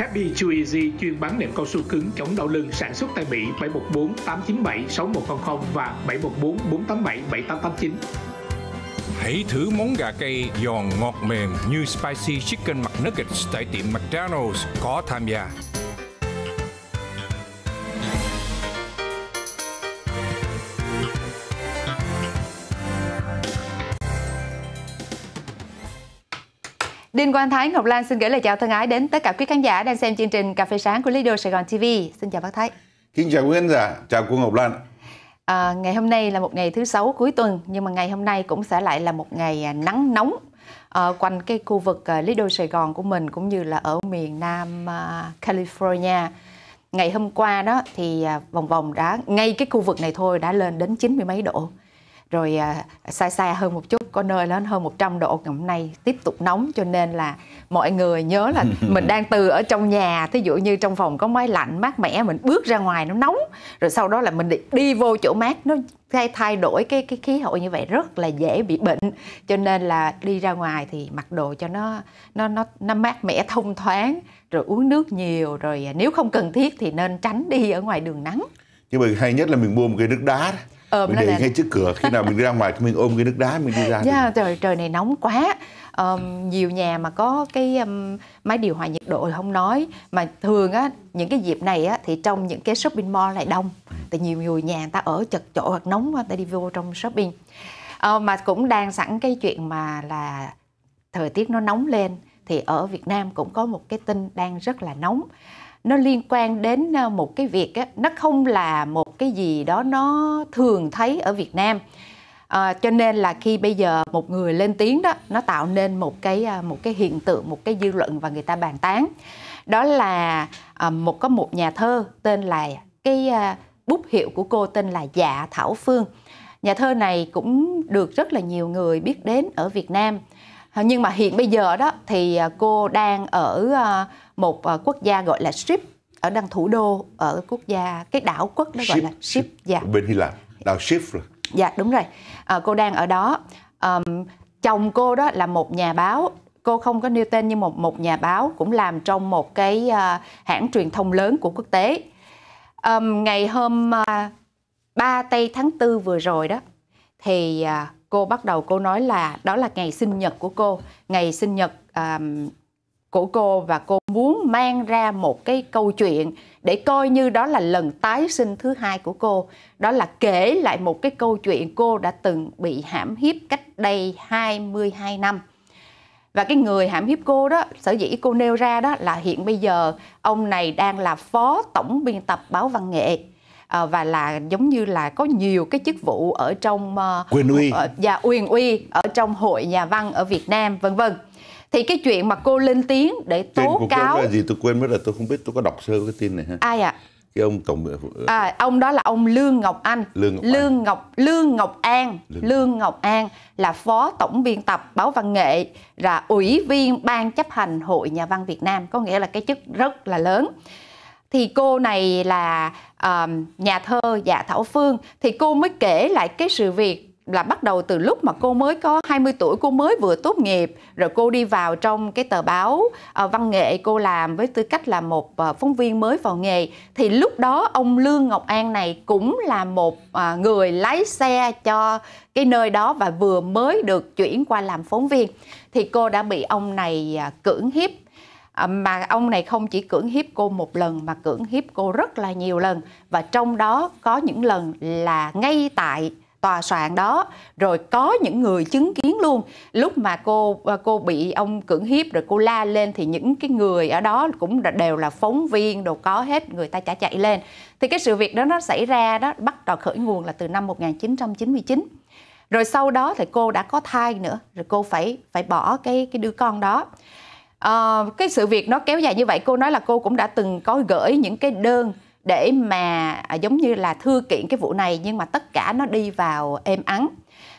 Happy Too Easy chuyên bán nệm cao su cứng chống đau lưng sản xuất tại Mỹ 714 897 6100 và 714 487 7889. Hãy thử món gà cây giòn ngọt mềm như Spicy Chicken McNuggets tại tiệm McDonald's có tham gia. Đinh Quang Thái Ngọc Lan xin gửi lời chào thân ái đến tất cả quý khán giả đang xem chương trình Cà phê sáng của Lido Sài Gòn TV. Xin chào bác Thái. Kính chào quý khán giả, chào cô Ngọc Lan. À, ngày hôm nay là một ngày thứ sáu cuối tuần nhưng mà ngày hôm nay cũng sẽ lại là một ngày à, nắng nóng ở à, quanh cái khu vực à, Lý Đô Sài Gòn của mình cũng như là ở miền Nam California. Ngày hôm qua đó thì vòng vòng đã ngay cái khu vực này thôi đã lên đến chín mươi mấy độ rồi xa à, xa hơn một chút có nơi lên hơn 100 độ ngày hôm nay tiếp tục nóng cho nên là mọi người nhớ là mình đang từ ở trong nhà thí dụ như trong phòng có máy lạnh mát mẻ mình bước ra ngoài nó nóng rồi sau đó là mình đi vô chỗ mát nó thay thay đổi cái cái khí hậu như vậy rất là dễ bị bệnh cho nên là đi ra ngoài thì mặc đồ cho nó nó nó nó mát mẻ thông thoáng rồi uống nước nhiều rồi à, nếu không cần thiết thì nên tránh đi ở ngoài đường nắng nhưng mà hay nhất là mình mua một cái nước đá đó ờ, mình để là... ngay trước cửa khi nào mình đi ra ngoài mình ôm cái nước đá mình đi ra yeah, thì... trời trời này nóng quá um, nhiều nhà mà có cái um, máy điều hòa nhiệt độ thì không nói mà thường á những cái dịp này á thì trong những cái shopping mall lại đông thì nhiều người nhà người ta ở chật chội hoặc nóng quá ta đi vô trong shopping uh, mà cũng đang sẵn cái chuyện mà là thời tiết nó nóng lên thì ở Việt Nam cũng có một cái tin đang rất là nóng nó liên quan đến ờ, một cái việc á, nó không là một cái gì đó nó thường thấy ở Việt Nam à, cho nên là khi bây giờ một người lên tiếng đó nó tạo nên một cái ờ, một cái hiện tượng một cái dư luận và người ta bàn tán đó là à, một có một nhà thơ tên là cái à, bút hiệu của cô tên là Dạ Thảo Phương nhà thơ này cũng được rất là nhiều người biết đến ở Việt Nam À, nhưng mà hiện bây giờ đó thì à, cô đang ở à, một quốc gia gọi là Ship ở đang thủ đô ở quốc gia cái đảo quốc đó Ship, gọi là Ship, dạ bên Hy Lạp đảo Ship rồi dạ đúng rồi à, cô đang ở đó à, chồng cô đó là một nhà báo cô không có nêu tên nhưng một một nhà báo cũng làm trong một cái uh, hãng truyền thông lớn của quốc tế um, ngày hôm uh, 3 tây tháng 4 vừa rồi đó thì uh, cô bắt đầu cô nói là đó là ngày sinh nhật của cô ngày sinh nhật um, của cô và cô muốn mang ra một cái câu chuyện để coi như đó là lần tái sinh thứ hai của cô đó là kể lại một cái câu chuyện cô đã từng bị hãm hiếp cách đây 22 năm và cái người hãm hiếp cô đó sở dĩ cô nêu ra đó là hiện bây giờ ông này đang là phó tổng biên tập báo văn nghệ Ờ, và là giống như là có nhiều cái chức vụ ở trong uh, quyền uy uh, ờ, và dạ, quyền uy ở trong hội nhà văn ở Việt Nam vân vân thì cái chuyện mà cô lên tiếng để tố tin cáo là gì tôi quên mất là tôi không biết tôi có đọc sơ cái tin này ha ai ạ à? cái ông tổng à, ông đó là ông Lương Ngọc Anh Lương Ngọc Lương An. Ngọc Lương Ngọc An Lương, Lương Ngọc An là phó tổng biên tập báo văn nghệ là ủy viên ban chấp hành hội nhà văn Việt Nam có nghĩa là cái chức rất là lớn thì cô này là um, nhà thơ Dạ Thảo Phương thì cô mới kể lại cái sự việc là bắt đầu từ lúc mà cô mới có 20 tuổi cô mới vừa tốt nghiệp rồi cô đi vào trong cái tờ báo uh, văn nghệ cô làm với tư cách là một uh, phóng viên mới vào nghề thì lúc đó ông Lương Ngọc An này cũng là một uh, người lái xe cho cái nơi đó và vừa mới được chuyển qua làm phóng viên thì cô đã bị ông này uh, cưỡng hiếp mà ông này không chỉ cưỡng hiếp cô một lần mà cưỡng hiếp cô rất là nhiều lần và trong đó có những lần là ngay tại tòa soạn đó rồi có những người chứng kiến luôn lúc mà cô ờ, cô bị ông cưỡng hiếp rồi cô la lên thì những cái người ở đó cũng đều là phóng viên đồ có hết người ta chả chạy lên thì cái sự việc đó nó xảy ra đó bắt đầu khởi nguồn là từ năm 1999 rồi sau đó thì cô đã có thai nữa rồi cô phải phải bỏ cái cái đứa con đó uh, cái sự việc nó kéo dài như vậy cô nói là cô cũng đã từng có gửi những cái đơn để mà à, giống như là thư kiện cái vụ này nhưng mà tất cả nó đi vào êm ắng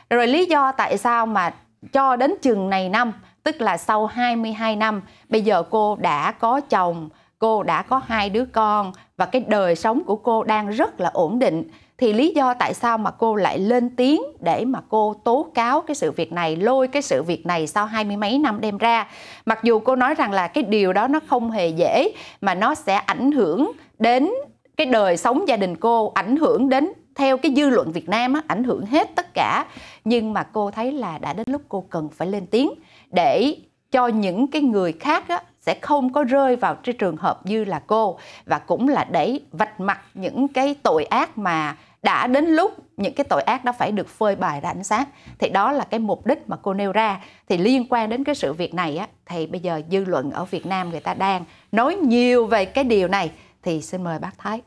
rồi lý do tại sao mà cho đến chừng này năm tức là sau 22 năm bây giờ cô đã có chồng cô đã có hai đứa con và cái đời sống của cô đang rất là ổn định thì lý do tại sao mà cô lại lên tiếng để mà cô tố cáo cái sự việc này lôi cái sự việc này sau hai mươi mấy năm đem ra mặc dù cô nói rằng là cái điều đó nó không hề dễ mà nó sẽ ảnh hưởng đến cái đời sống gia đình cô ảnh hưởng đến theo cái dư luận Việt Nam á, ảnh hưởng hết tất cả nhưng mà cô thấy là đã đến lúc cô cần phải lên tiếng để cho những cái người khác á, sẽ không có rơi vào cái trường hợp như là cô và cũng là để vạch mặt những cái tội ác mà đã đến lúc những cái tội ác đó phải được phơi bày ra ánh sáng thì đó là cái mục đích mà cô nêu ra thì liên quan đến cái sự việc này á thì bây giờ dư luận ở Việt Nam người ta đang nói nhiều về cái điều này thì xin mời bác Thái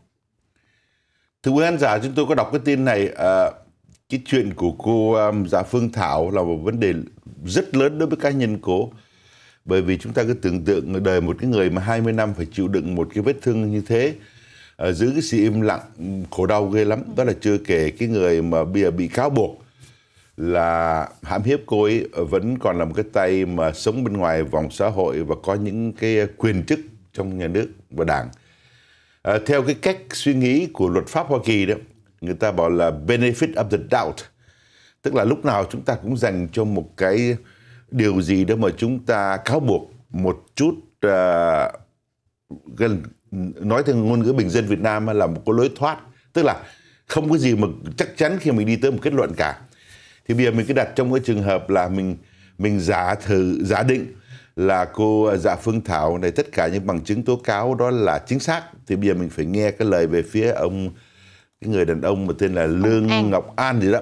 thưa quý khán giả chúng tôi có đọc cái tin này à, cái chuyện của cô um, giả dạ Phương Thảo là một vấn đề rất lớn đối với cá nhân cô bởi vì chúng ta cứ tưởng tượng đời một cái người mà 20 năm phải chịu đựng một cái vết thương như thế Ờ, giữ cái sự im lặng khổ đau ghê lắm đó là chưa kể cái người mà bây giờ bị cáo buộc là hãm hiếp cô ấy ờ, vẫn còn là một cái tay mà sống bên ngoài vòng xã hội và có những cái quyền chức trong nhà nước và đảng à, theo cái cách suy nghĩ của luật pháp Hoa Kỳ đó người ta bảo là benefit of the doubt tức là lúc nào chúng ta cũng dành cho một cái điều gì đó mà chúng ta cáo buộc một chút uh, gần nói theo ngôn ngữ bình dân Việt Nam là một cái lối thoát tức là không có gì mà chắc chắn khi mình đi tới một kết luận cả thì bây giờ mình cứ đặt trong cái trường hợp là mình mình giả thử giả định là cô à, dạ phương thảo này tất cả những bằng chứng tố cáo đó là chính xác thì bây giờ mình phải nghe cái lời về phía ông cái người đàn ông mà tên là lương An. ngọc an gì đó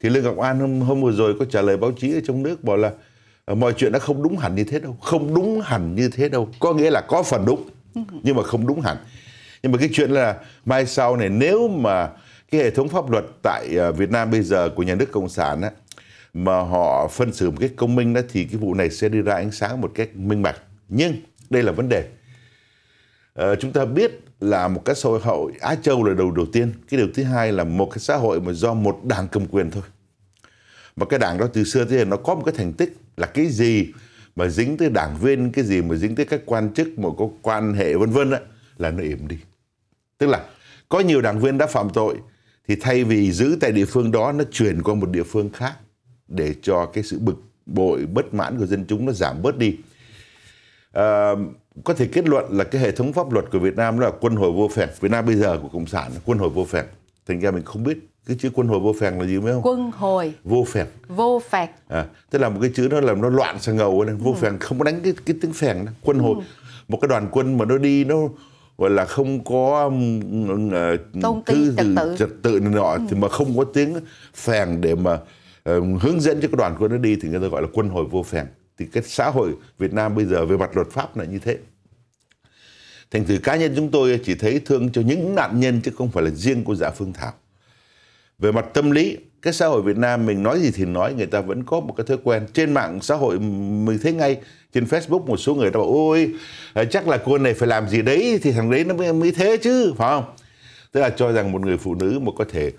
thì lương ngọc an hôm, hôm vừa rồi có trả lời báo chí ở trong nước bảo là ờ, mọi chuyện nó không đúng hẳn như thế đâu không đúng hẳn như thế đâu có nghĩa là có phần đúng nhưng mà không đúng hẳn nhưng mà cái chuyện là mai sau này nếu mà cái hệ thống pháp luật tại à, Việt Nam bây giờ của nhà nước cộng sản á, mà họ phân xử một cách công minh đó thì cái vụ này sẽ đi ra ánh sáng một cách minh bạch nhưng đây là vấn đề à, chúng ta biết là một cái xã hội Á Châu là đầu đầu tiên cái điều thứ hai là một cái xã hội mà do một đảng cầm quyền thôi mà cái đảng đó từ xưa tới giờ nó có một cái thành tích là cái gì mà dính tới đảng viên cái gì mà dính tới các quan chức mà có quan hệ vân vân á là nó yểm đi tức là có nhiều đảng viên đã phạm tội thì thay vì giữ tại địa phương đó nó chuyển qua một địa phương khác để cho cái sự bực bội bất mãn của dân chúng nó giảm bớt đi à, có thể kết luận là cái hệ thống pháp luật của Việt Nam là quân hồi vô phép Việt Nam bây giờ của cộng sản quân hồi vô phép thành ra mình không biết cái chữ quân hồi vô phèn là gì biết không quân hồi vô phèn vô phèn à, tức là một cái chữ nó làm nó loạn sang ngầu này vô ừ. phèn không có đánh cái cái tiếng phèn đó. quân ừ. hồi một cái đoàn quân mà nó đi nó gọi là không có uh, Tôn tư trật tự trật tự này nọ ừ. thì mà không có tiếng phèn để mà uh, hướng dẫn cho cái đoàn quân nó đi thì người ta gọi là quân hồi vô phèn thì cái xã hội Việt Nam bây giờ về mặt luật pháp là như thế thành thử cá nhân chúng tôi chỉ thấy thương cho những nạn nhân chứ không phải là riêng của Dạ phương thảo về mặt tâm lý cái xã hội Việt Nam mình nói gì thì nói người ta vẫn có một cái thói quen trên mạng xã hội mình thấy ngay trên Facebook một số người ta bảo ôi à, chắc là cô này phải làm gì đấy thì thằng đấy nó mới, mới thế chứ phải không tức là cho rằng một người phụ nữ mà có thể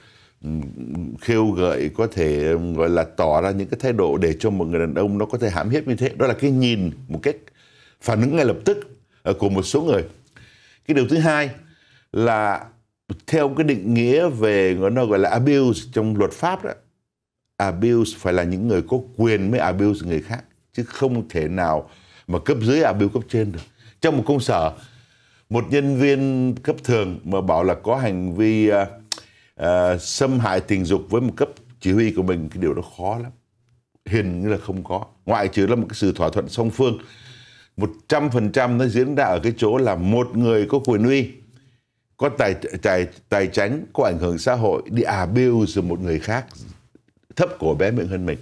khiêu gợi có thể gọi là tỏ ra những cái thái độ để cho một người đàn ông nó có thể hãm hiếp như thế đó là cái nhìn một cách phản ứng ngay lập tức ờ, của một số người cái điều thứ hai là theo cái định nghĩa về nó gọi là abuse trong luật pháp đó abuse phải là những người có quyền mới abuse người khác chứ không thể nào mà cấp dưới abuse cấp trên được trong một công sở một nhân viên cấp thường mà bảo là có hành vi uh, uh, xâm hại tình dục với một cấp chỉ huy của mình cái điều đó khó lắm hình như là không có ngoại trừ là một cái sự thỏa thuận song phương 100% nó diễn ra ở cái chỗ là một người có quyền uy có tài tài tài chánh có ảnh hưởng xã hội đi à rồi một người khác thấp cổ bé miệng hơn mình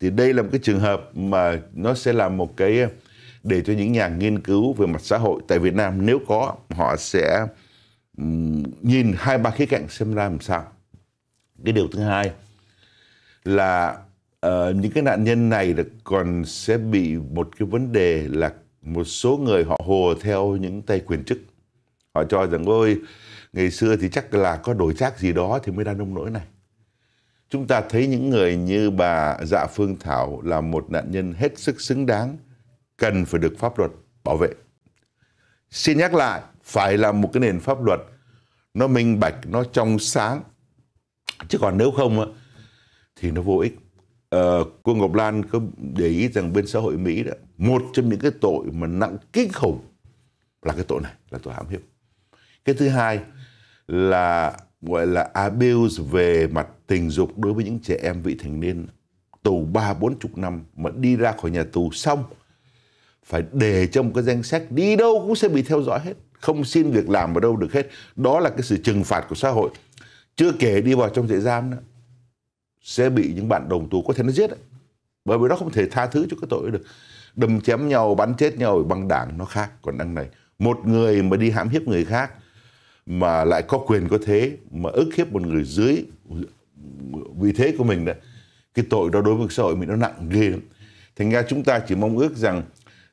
thì đây là một cái trường hợp mà nó sẽ là một cái ờ, để cho những nhà nghiên cứu về mặt xã hội tại Việt Nam nếu có họ sẽ nhìn hai ba khía cạnh xem ra làm sao cái điều thứ hai là uh, những cái nạn nhân này được còn sẽ bị một cái vấn đề là một số người họ hồ theo những tay quyền chức họ cho rằng ôi ngày xưa thì chắc là có đổi trác gì đó thì mới ra nông nỗi này chúng ta thấy những người như bà dạ phương thảo là một nạn nhân hết sức xứng đáng cần phải được pháp luật bảo vệ xin nhắc lại phải là một cái nền pháp luật nó minh bạch nó trong sáng chứ còn nếu không thì nó vô ích ờ, cô ngọc lan có để ý rằng bên xã hội mỹ đó một trong những cái tội mà nặng kinh khủng là cái tội này là tội hãm hiếp cái thứ hai là gọi là abuse về mặt tình dục đối với những trẻ em vị thành niên tù ba bốn chục năm mà đi ra khỏi nhà tù xong phải để trong cái danh sách đi đâu cũng sẽ bị theo dõi hết không xin việc làm ở đâu được hết đó là cái sự trừng phạt của xã hội chưa kể đi vào trong trại giam nữa sẽ bị những bạn đồng tù có thể nó giết đấy. bởi vì nó không thể tha thứ cho cái tội được đâm chém nhau bắn chết nhau bằng đảng nó khác còn đằng này một người mà đi hãm hiếp người khác mà lại có quyền có thế mà ức hiếp một người dưới vị thế của mình đấy, cái tội đó đối với xã hội mình nó nặng ghê lắm thành ra chúng ta chỉ mong ước rằng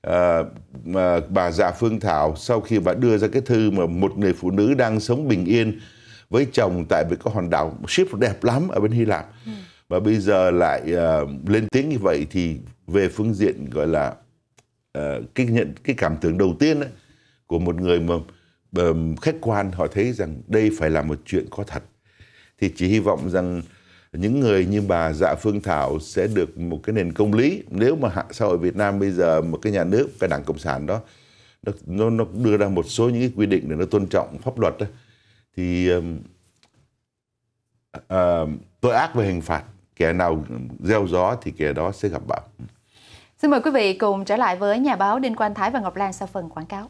à, mà bà dạ phương thảo sau khi bà đưa ra cái thư mà một người phụ nữ đang sống bình yên với chồng tại vì có hòn đảo ship đẹp lắm ở bên hy lạp ừ. và bây giờ lại uh, lên tiếng như vậy thì về phương diện gọi là uh, cái nhận cái cảm tưởng đầu tiên ấy, của một người mà khách quan họ thấy rằng đây phải là một chuyện có thật thì chỉ hy vọng rằng những người như bà Dạ Phương Thảo sẽ được một cái nền công lý nếu mà hạ xã hội Việt Nam bây giờ một cái nhà nước cái đảng cộng sản đó nó nó đưa ra một số những cái quy định để nó tôn trọng pháp luật đó, thì uh, uh, tội ác về hình phạt kẻ nào gieo gió thì kẻ đó sẽ gặp bão. Xin mời quý vị cùng trở lại với nhà báo Đinh Quang Thái và Ngọc Lan sau phần quảng cáo.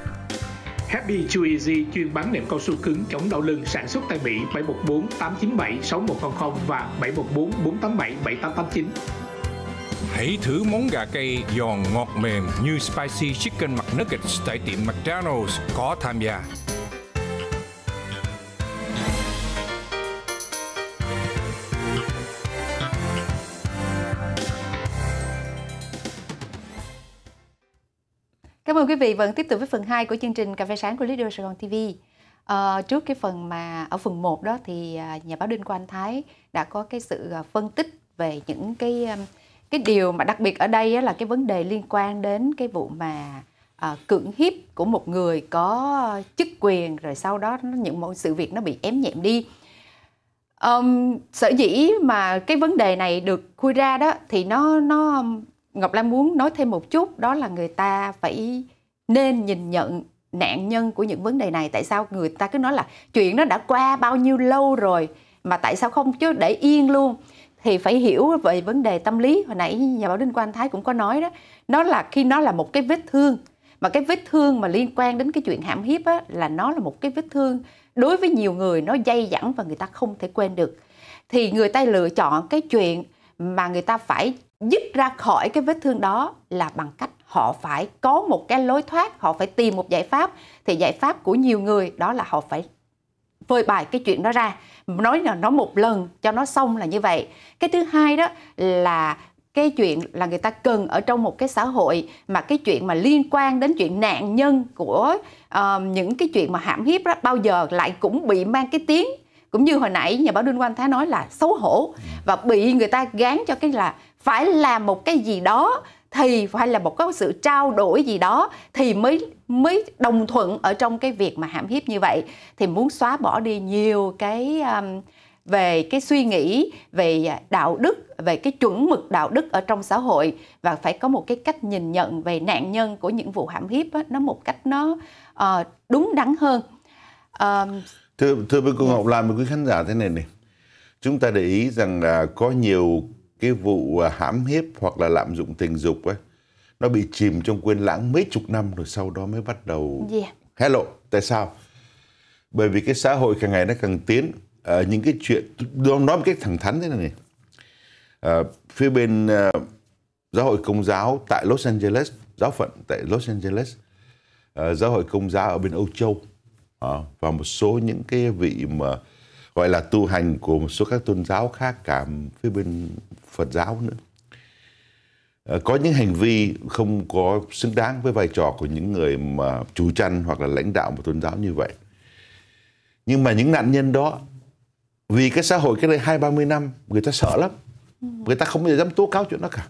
Happy Chewy chuyên bán nệm cao su cứng chống đau lưng sản xuất tại Mỹ 714 897 6100 và 714 487 7889. Hãy thử món gà cây giòn ngọt mềm như Spicy Chicken McNuggets tại tiệm McDonald's có tham gia. Cảm ơn quý vị vẫn tiếp tục với phần 2 của chương trình Cà phê sáng của Leader Sài Gòn TV. À, ờ, trước cái phần mà ở phần 1 đó thì à, nhà báo Đinh Quang Thái đã có cái sự à, phân tích về những cái à, cái điều mà đặc biệt ở đây là cái vấn đề liên quan đến cái vụ mà à, cưỡng hiếp của một người có chức quyền rồi sau đó những mọi sự việc nó bị ém nhẹm đi. Um, sở dĩ mà cái vấn đề này được khui ra đó thì nó nó Ngọc Lan muốn nói thêm một chút đó là người ta phải nên nhìn nhận nạn nhân của những vấn đề này tại sao người ta cứ nói là chuyện nó đã qua bao nhiêu lâu rồi mà tại sao không chứ để yên luôn thì phải hiểu về vấn đề tâm lý hồi nãy nhà báo đinh quang thái cũng có nói đó nó là khi nó là một cái vết thương mà cái vết thương mà liên quan đến cái chuyện hãm hiếp á, là nó là một cái vết thương đối với nhiều người nó dây dẳng và người ta không thể quên được thì người ta lựa chọn cái chuyện mà người ta phải dứt ra khỏi cái vết thương đó là bằng cách họ phải có một cái lối thoát, họ phải tìm một giải pháp. Thì giải pháp của nhiều người đó là họ phải phơi bài cái chuyện đó ra, nói là nó một lần cho nó xong là như vậy. Cái thứ hai đó là cái chuyện là người ta cần ở trong một cái xã hội mà cái chuyện mà liên quan đến chuyện nạn nhân của uh, những cái chuyện mà hãm hiếp đó bao giờ lại cũng bị mang cái tiếng cũng như hồi nãy nhà báo đinh quang thái nói là xấu hổ và bị người ta gán cho cái là phải làm một cái gì đó thì phải là một cái sự trao đổi gì đó thì mới mới đồng thuận ở trong cái việc mà hãm hiếp như vậy thì muốn xóa bỏ đi nhiều cái um, về cái suy nghĩ về đạo đức về cái chuẩn mực đạo đức ở trong xã hội và phải có một cái cách nhìn nhận về nạn nhân của những vụ hãm hiếp đó, nó một cách nó uh, đúng đắn hơn uh, thưa thưa với cô Ngọc Lan và quý khán giả thế này này chúng ta để ý rằng là có nhiều cái vụ à, hãm hiếp hoặc là lạm dụng tình dục ấy nó bị chìm trong quên lãng mấy chục năm rồi sau đó mới bắt đầu yeah. Dạ. hello tại sao bởi vì cái xã hội càng ngày nó càng tiến à, những cái chuyện nói một cách thẳng thắn thế này, này. À, phía bên à, giáo hội công giáo tại Los Angeles giáo phận tại Los Angeles à, giáo hội công giáo ở bên Âu Châu đó. Ờ, và một số những cái vị mà gọi là tu hành của một số các tôn giáo khác cả phía bên Phật giáo nữa ờ, có những hành vi không có xứng đáng với vai trò của những người mà chủ chăn hoặc là lãnh đạo một tôn giáo như vậy nhưng mà những nạn nhân đó vì cái xã hội cái đây hai ba mươi năm người ta sợ lắm người ta không bao giờ dám tố cáo chuyện đó cả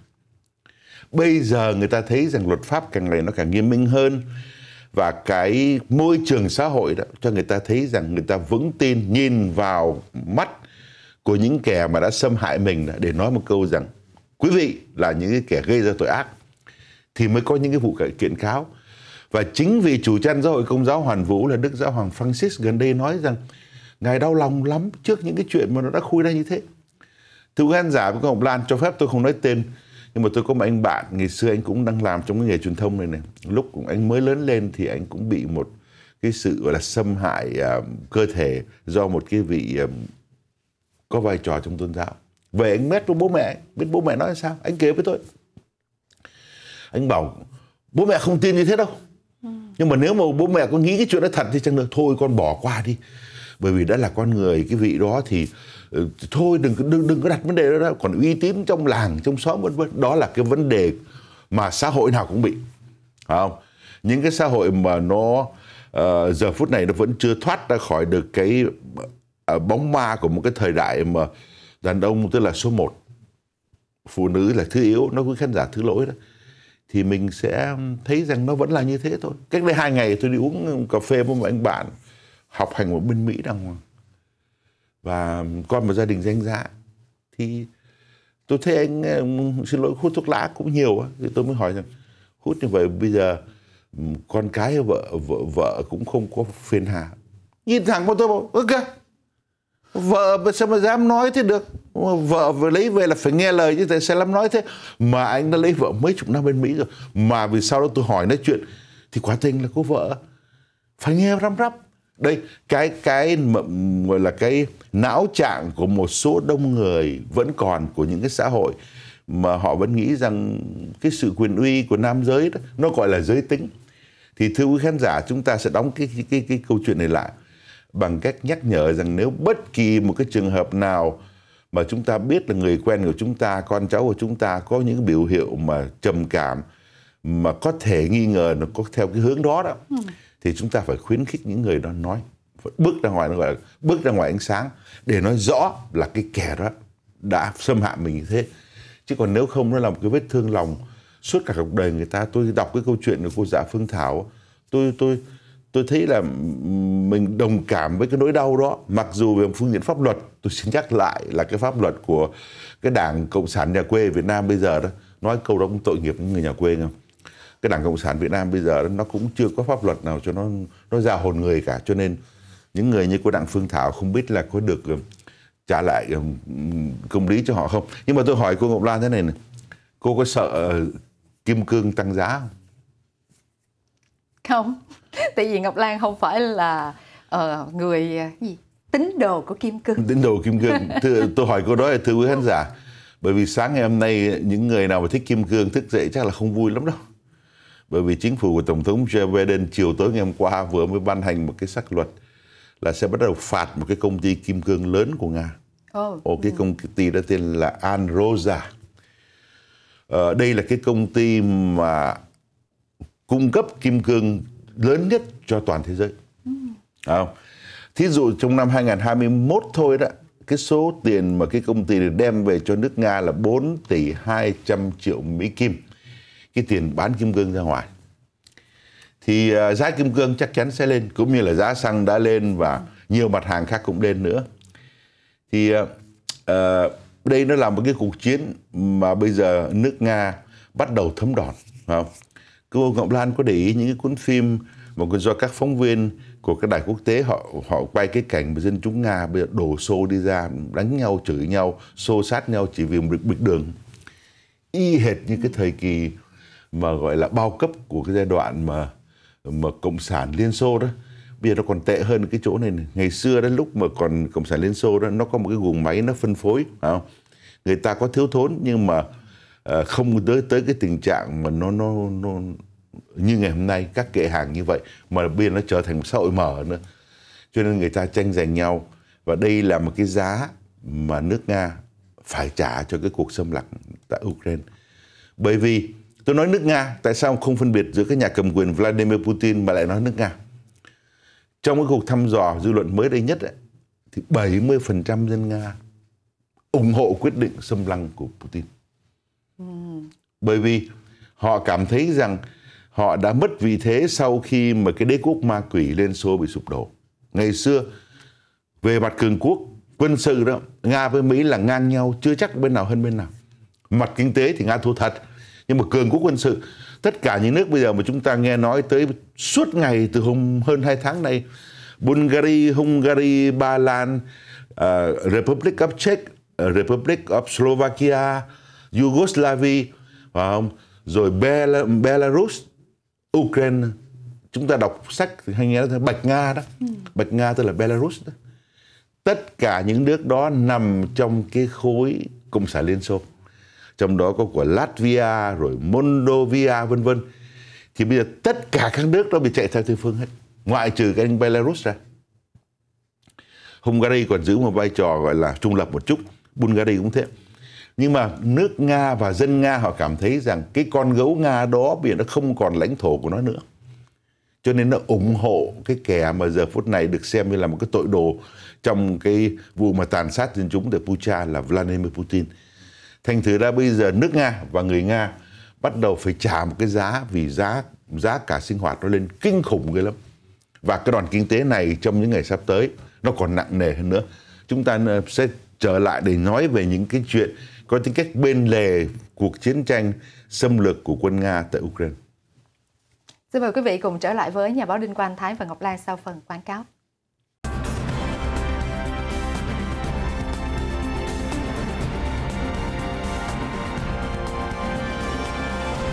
bây giờ người ta thấy rằng luật pháp càng ngày nó càng nghiêm minh hơn và cái môi trường xã hội đó cho người ta thấy rằng người ta vững tin nhìn vào mắt của những kẻ mà đã xâm hại mình để nói một câu rằng quý vị là những cái kẻ gây ra tội ác thì mới có những cái vụ kiện cáo và chính vì chủ trăn xã hội công giáo hoàn vũ là đức giáo hoàng francis gần đây nói rằng ngài đau lòng lắm trước những cái chuyện mà nó đã khui ra như thế thưa khán giả với ông lan cho phép tôi không nói tên nhưng mà tôi có một anh bạn ngày xưa anh cũng đang làm trong cái nghề truyền thông này này lúc anh mới lớn lên thì anh cũng bị một cái sự gọi là xâm hại uh, cơ thể do một cái vị uh, có vai trò trong tôn giáo về anh mét với bố mẹ biết bố mẹ nói sao anh kể với tôi anh bảo bố mẹ không tin như thế đâu ừ. nhưng mà nếu mà bố mẹ có nghĩ cái chuyện đó thật thì chẳng được thôi con bỏ qua đi bởi vì đã là con người cái vị đó thì Ờ, thôi đừng đừng đừng có đặt vấn đề đó ra còn uy tín trong làng trong xóm vân vân đó là cái vấn đề mà xã hội nào cũng bị phải không những cái xã hội mà nó uh, giờ phút này nó vẫn chưa thoát ra khỏi được cái uh, bóng ma của một cái thời đại mà đàn ông tức là số một phụ nữ là thứ yếu nó cứ khán giả thứ lỗi đó thì mình sẽ thấy rằng nó vẫn là như thế thôi cách đây hai ngày tôi đi uống cà phê với một anh bạn học hành ở bên mỹ đang và con một gia đình danh giá dạ thì tôi thấy anh xin lỗi hút thuốc lá cũng nhiều thì tôi mới hỏi rằng hút như vậy bây giờ con cái vợ vợ vợ cũng không có phiền hà nhìn thẳng vào tôi bảo ơ kìa vợ sao mà dám nói thế được vợ vừa lấy về là phải nghe lời như thế sẽ lắm nói thế mà anh đã lấy vợ mấy chục năm bên mỹ rồi mà vì sao đó tôi hỏi nói chuyện thì quá tình là cô vợ phải nghe răm rắp đây cái cái gọi là cái não trạng của một số đông người vẫn còn của những cái xã hội mà họ vẫn nghĩ rằng cái sự quyền uy của nam giới đó nó gọi là giới tính thì thưa quý khán giả chúng ta sẽ đóng cái cái cái, cái câu chuyện này lại bằng cách nhắc nhở rằng nếu bất kỳ một cái trường hợp nào mà chúng ta biết là người quen của chúng ta, con cháu của chúng ta có những biểu hiệu mà trầm cảm mà có thể nghi ngờ nó có theo cái hướng đó đó ừ thì chúng ta phải khuyến khích những người đó nói bước ra ngoài nó gọi là bước ra ngoài ánh sáng để nói rõ là cái kẻ đó đã xâm hại mình như thế chứ còn nếu không nó là một cái vết thương lòng suốt cả cuộc đời người ta tôi đọc cái câu chuyện của cô Dạ phương thảo tôi tôi tôi thấy là mình đồng cảm với cái nỗi đau đó mặc dù về phương diện pháp luật tôi xin nhắc lại là cái pháp luật của cái đảng cộng sản nhà quê việt nam bây giờ đó nói câu đó cũng tội nghiệp những người nhà quê không cái đảng cộng sản việt nam bây giờ nó cũng chưa có pháp luật nào cho nó nó ra hồn người cả cho nên những người như cô đặng phương thảo không biết là có được um, trả lại um, công lý cho họ không nhưng mà tôi hỏi cô ngọc lan thế này này cô có sợ ờ, kim cương tăng giá không không tại vì ngọc lan không phải là uh, người ờ, gì tín đồ của kim cương tín đồ kim cương thưa tôi hỏi cô đó là thưa quý khán giả bởi vì sáng ngày hôm nay những người nào mà thích kim cương thức dậy chắc là không vui lắm đâu bởi vì chính phủ của Tổng thống Joe Biden chiều tối ngày hôm qua vừa mới ban hành một cái sắc luật là sẽ bắt đầu phạt một cái công ty kim cương lớn của Nga. Oh. Ồ, cái ừ. công ty đó tên là Anrosa. Ờ, đây là cái công ty mà cung cấp kim cương lớn nhất cho toàn thế giới. Ừ. Không? Thí dụ trong năm 2021 thôi đó, cái số tiền mà cái công ty này đem về cho nước Nga là 4 tỷ 200 triệu Mỹ Kim cái tiền bán kim cương ra ngoài thì à, giá kim cương chắc chắn sẽ lên cũng như là giá xăng đã lên và nhiều mặt hàng khác cũng lên nữa thì uh, đây nó là một cái cuộc chiến mà bây giờ nước nga bắt đầu thấm đòn không cô ngọc lan có để ý những cái cuốn phim mà do các phóng viên của các đài quốc tế họ họ quay cái cảnh mà dân chúng nga bây giờ đổ xô đi ra đánh nhau chửi nhau xô sát nhau chỉ vì một bịch đường y hệt như cái thời kỳ mà gọi là bao cấp của cái giai đoạn mà mà cộng sản liên xô đó bây giờ nó còn tệ hơn cái chỗ này, này. ngày xưa đó lúc mà còn cộng sản liên xô đó nó có một cái guồng máy nó phân phối không? người ta có thiếu thốn nhưng mà à, không tới tới cái tình trạng mà nó nó nó như ngày hôm nay các kệ hàng như vậy mà bây giờ nó trở thành một xã hội mở nữa cho nên người ta tranh giành nhau và đây là một cái giá mà nước nga phải trả cho cái cuộc xâm lăng tại ukraine bởi vì Tôi nói nước Nga, tại sao không phân biệt giữa các nhà cầm quyền Vladimir Putin mà lại nói nước Nga? Trong cái cuộc thăm dò dư luận mới đây nhất ấy, thì 70% dân Nga ủng hộ quyết định xâm lăng của Putin. Ừ. Bởi vì họ cảm thấy rằng họ đã mất vị thế sau khi mà cái đế quốc ma quỷ Liên Xô bị sụp đổ. Ngày xưa về mặt cường quốc quân sự đó, Nga với Mỹ là ngang nhau, chưa chắc bên nào hơn bên nào. Mặt kinh tế thì Nga thua thật, nhưng mà cường quốc quân sự tất cả những nước bây giờ mà chúng ta nghe nói tới suốt ngày từ hôm hơn hai tháng nay Bulgaria, Hungary, Ba Lan, uh, Republic of Czech, uh, Republic of Slovakia, Yugoslavia, phải không? Rồi Bel Belarus, Ukraine. Chúng ta đọc sách thì hay nghe thấy Bạch Nga đó. Ừ. Bạch Nga tức là Belarus đó. Tất cả những nước đó nằm trong cái khối Cộng sản Liên Xô trong đó có của Latvia rồi Moldova vân vân thì bây giờ tất cả các nước đó bị chạy theo tư phương hết ngoại trừ cái Belarus ra Hungary còn giữ một vai trò gọi là trung lập một chút Bulgaria cũng thế nhưng mà nước Nga và dân Nga họ cảm thấy rằng cái con gấu Nga đó bây giờ nó không còn lãnh thổ của nó nữa cho nên nó ủng hộ cái kẻ mà giờ phút này được xem như là một cái tội đồ trong cái vụ mà tàn sát dân chúng tại Pucha là Vladimir Putin Thành thử ra bây giờ nước Nga và người Nga bắt đầu phải trả một cái giá vì giá giá cả sinh hoạt nó lên kinh khủng ghê lắm. Và cái đoàn kinh tế này trong những ngày sắp tới nó còn nặng nề hơn nữa. Chúng ta ờ, sẽ trở lại để nói về những cái chuyện có tính cách bên lề cuộc chiến tranh xâm lược của quân Nga tại Ukraine. Xin mời quý vị cùng trở lại với nhà báo Đinh Quang Thái và Ngọc Lan sau phần quảng cáo.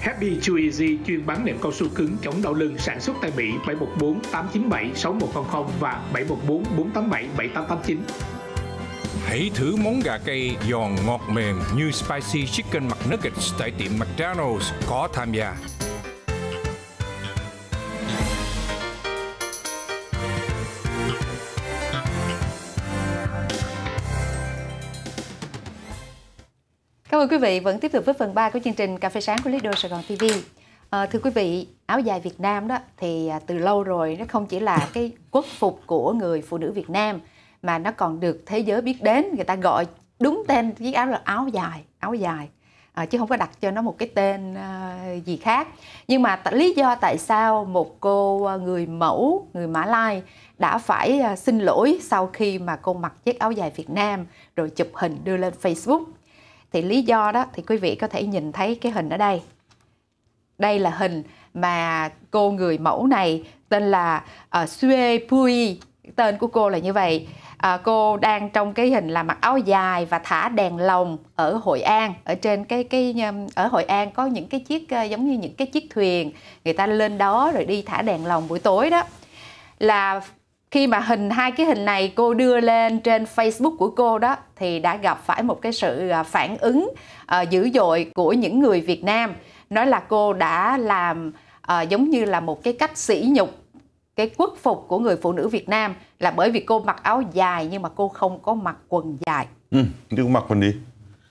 Happy Chew Easy chuyên bán nệm cao su cứng chống đau lưng sản xuất tại Mỹ 714 897 6100 và 714 487 7889. Hãy thử món gà cây giòn ngọt mềm như Spicy Chicken McNuggets tại tiệm McDonald's có tham gia. Cảm ơn quý vị vẫn tiếp tục với phần 3 của chương trình Cà phê sáng của Lido Sài Gòn TV. À, ờ, thưa quý vị, áo dài Việt Nam đó thì à, từ lâu rồi nó không chỉ là cái quốc phục của người phụ nữ Việt Nam mà nó còn được thế giới biết đến, người ta gọi đúng tên chiếc áo là áo dài, áo dài. À, chứ không có đặt cho nó một cái tên uh, gì khác. Nhưng mà lý do tại sao một cô người mẫu, người Mã Lai đã phải uh, xin lỗi sau khi mà cô mặc chiếc áo dài Việt Nam rồi chụp hình đưa lên Facebook thì lý do đó thì quý vị có thể nhìn thấy cái hình ở đây đây là hình mà cô người mẫu này tên là uh, ờ, Sue Pui tên của cô là như vậy à, cô đang trong cái hình là mặc áo dài và thả đèn lồng ở Hội An ở trên cái cái um, ở Hội An có những cái chiếc ờ, giống như những cái chiếc thuyền người ta lên đó rồi đi thả đèn lồng buổi tối đó là khi mà hình hai cái hình này cô đưa lên trên Facebook của cô đó thì đã gặp phải một cái sự à, phản ứng uh, dữ dội của những người Việt Nam nói là cô đã làm uh, giống như là một cái cách sỉ nhục cái quốc phục của người phụ nữ Việt Nam là bởi vì cô mặc áo dài nhưng mà cô không có mặc quần dài. Ừ, đi mặc quần đi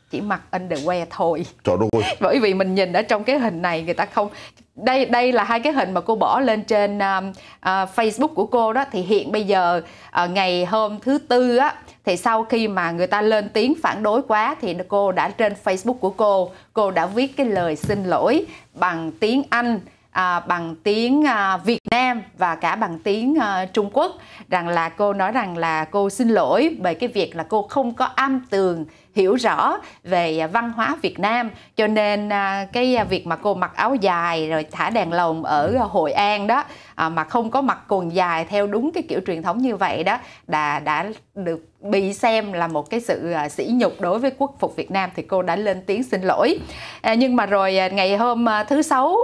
chỉ mặc underwear thôi trời ơi bởi vì mình nhìn ở trong cái hình này người ta không đây đây là hai cái hình mà cô bỏ lên trên um, uh, Facebook của cô đó thì hiện bây giờ uh, ngày hôm thứ tư á thì sau khi mà người ta lên tiếng phản đối quá thì cô đã trên Facebook của cô cô đã viết cái lời xin lỗi bằng tiếng Anh à, bằng tiếng à, Việt Nam và cả bằng tiếng à, Trung Quốc rằng là cô nói rằng là cô xin lỗi về cái việc là cô không có am tường hiểu rõ về à, văn hóa Việt Nam cho nên à, cái à, việc mà cô mặc áo dài rồi thả đèn lồng ở Hội An đó mà không có mặc quần dài theo đúng cái kiểu truyền thống như vậy đó đã đã được bị xem là một cái sự sỉ nhục đối với quốc phục Việt Nam thì cô đã lên tiếng xin lỗi nhưng mà rồi ngày hôm thứ sáu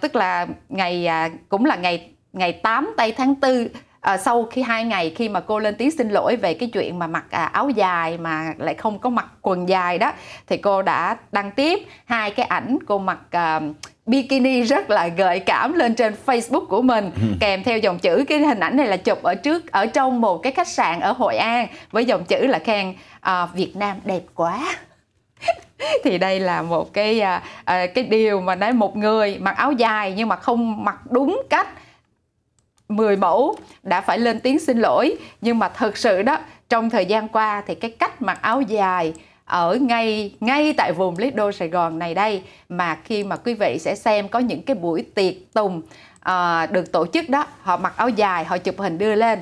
tức là ngày cũng là ngày ngày 8 tây tháng 4 à, sau khi hai ngày khi mà cô lên tiếng xin lỗi về cái chuyện mà mặc à, áo dài mà lại không có mặc quần dài đó thì cô đã đăng tiếp hai cái ảnh cô mặc à, bikini rất là gợi cảm lên trên Facebook của mình kèm theo dòng chữ cái hình ảnh này là chụp ở trước ở trong một cái khách sạn ở Hội An với dòng chữ là khen à, Việt Nam đẹp quá thì đây là một cái à, cái điều mà nói một người mặc áo dài nhưng mà không mặc đúng cách 10 mẫu đã phải lên tiếng xin lỗi nhưng mà thật sự đó trong thời gian qua thì cái cách mặc áo dài ở ngay ngay tại vùng Lít Đô Sài Gòn này đây mà khi mà quý vị sẽ xem có những cái buổi tiệc tùng à, được tổ chức đó họ mặc áo dài họ chụp hình đưa lên